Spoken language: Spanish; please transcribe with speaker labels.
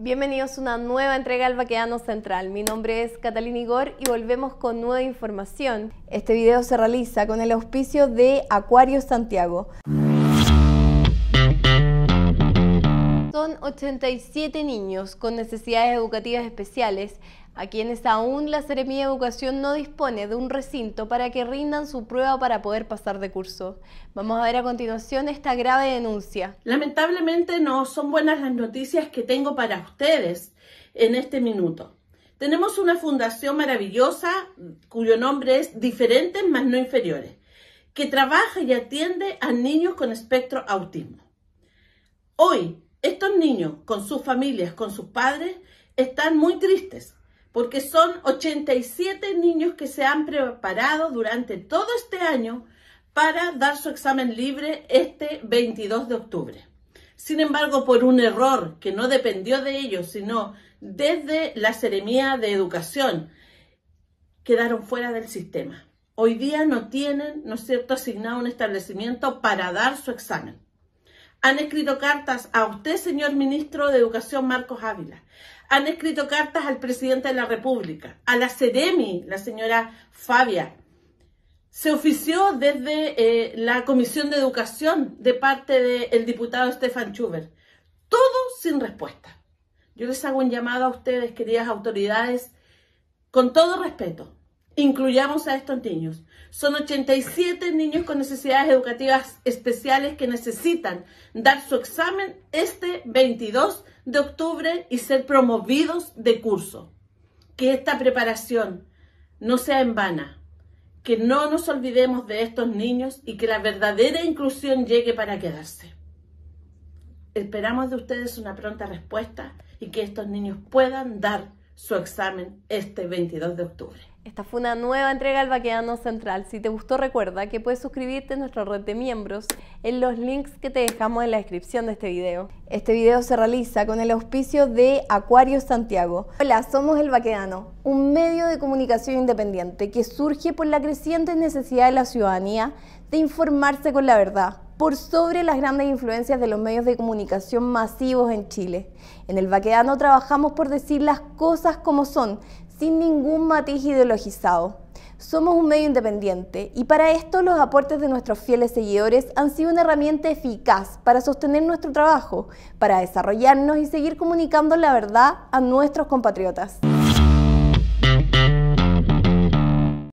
Speaker 1: Bienvenidos a una nueva entrega al Baqueano Central. Mi nombre es Catalina Igor y volvemos con nueva información. Este video se realiza con el auspicio de Acuario Santiago. son 87 niños con necesidades educativas especiales a quienes aún la Seremía de Educación no dispone de un recinto para que rindan su prueba para poder pasar de curso. Vamos a ver a continuación
Speaker 2: esta grave
Speaker 1: denuncia.
Speaker 2: Lamentablemente no son buenas las noticias que tengo para ustedes en este minuto. Tenemos una fundación maravillosa cuyo nombre es Diferentes más no inferiores, que trabaja y atiende a niños con espectro autismo. Hoy niños, con sus familias, con sus padres, están muy tristes, porque son 87 niños que se han preparado durante todo este año para dar su examen libre este 22 de octubre. Sin embargo, por un error que no dependió de ellos, sino desde la Seremía de Educación, quedaron fuera del sistema. Hoy día no tienen, ¿no es cierto?, asignado un establecimiento para dar su examen. Han escrito cartas a usted, señor ministro de Educación Marcos Ávila. Han escrito cartas al presidente de la República, a la CEREMI, la señora Fabia. Se ofició desde eh, la Comisión de Educación de parte del diputado Stefan Schubert. Todo sin respuesta. Yo les hago un llamado a ustedes, queridas autoridades, con todo respeto, Incluyamos a estos niños. Son 87 niños con necesidades educativas especiales que necesitan dar su examen este 22 de octubre y ser promovidos de curso. Que esta preparación no sea en vana, que no nos olvidemos de estos niños y que la verdadera inclusión llegue para quedarse. Esperamos de ustedes una pronta respuesta y que estos niños puedan dar su examen este 22 de octubre. Esta fue una
Speaker 1: nueva entrega al Baqueano Central. Si te gustó, recuerda que puedes suscribirte a nuestra red de miembros en los links que te dejamos en la descripción de este video. Este video se realiza con el auspicio de Acuario Santiago. Hola, somos El Baqueano, un medio de comunicación independiente que surge por la creciente necesidad de la ciudadanía de informarse con la verdad por sobre las grandes influencias de los medios de comunicación masivos en Chile. En el Vaquedano trabajamos por decir las cosas como son, sin ningún matiz ideologizado. Somos un medio independiente y para esto los aportes de nuestros fieles seguidores han sido una herramienta eficaz para sostener nuestro trabajo, para desarrollarnos y seguir comunicando la verdad a nuestros compatriotas.